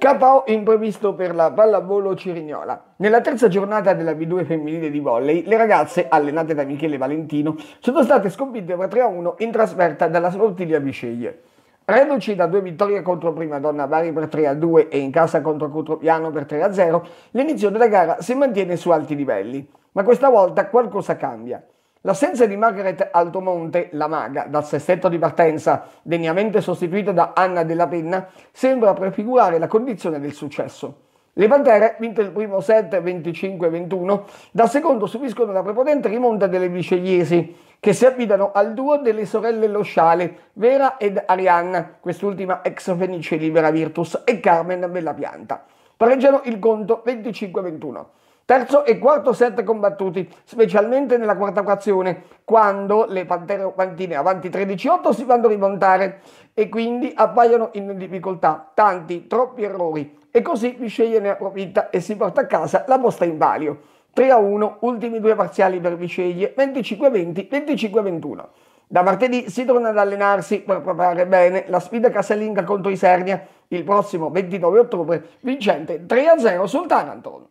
KO imprevisto per la pallavolo Cirignola. Nella terza giornata della B2 femminile di volley, le ragazze, allenate da Michele Valentino, sono state sconfitte per 3-1 in trasferta dalla Sortiglia Bisceglie. Reduci da due vittorie contro Prima Donna Bari per 3-2 e in casa contro Cotropiano per 3-0, l'inizio della gara si mantiene su alti livelli. Ma questa volta qualcosa cambia. L'assenza di Margaret Altomonte, la maga, dal sestetto di partenza, degnamente sostituita da Anna della Penna, sembra prefigurare la condizione del successo. Le Pantere, vinte il primo set 25-21, dal secondo subiscono la prepotente rimonta delle vicegliesi, che si affidano al duo delle sorelle Losciale, Vera ed Arianna, quest'ultima ex Fenice Libera Virtus, e Carmen Bellapianta. Pareggiano il conto 25-21. Terzo e quarto set combattuti, specialmente nella quarta frazione, quando le Pantere Pantine avanti 13-8 si fanno rimontare e quindi appaiono in difficoltà. Tanti, troppi errori. E così Visceglie ne approfitta e si porta a casa la posta in palio. 3-1, ultimi due parziali per Visceglie, 25-20, 25-21. Da martedì si torna ad allenarsi per preparare bene la sfida casalinga contro Isernia il prossimo 29 ottobre, vincente 3-0 sul Taranton.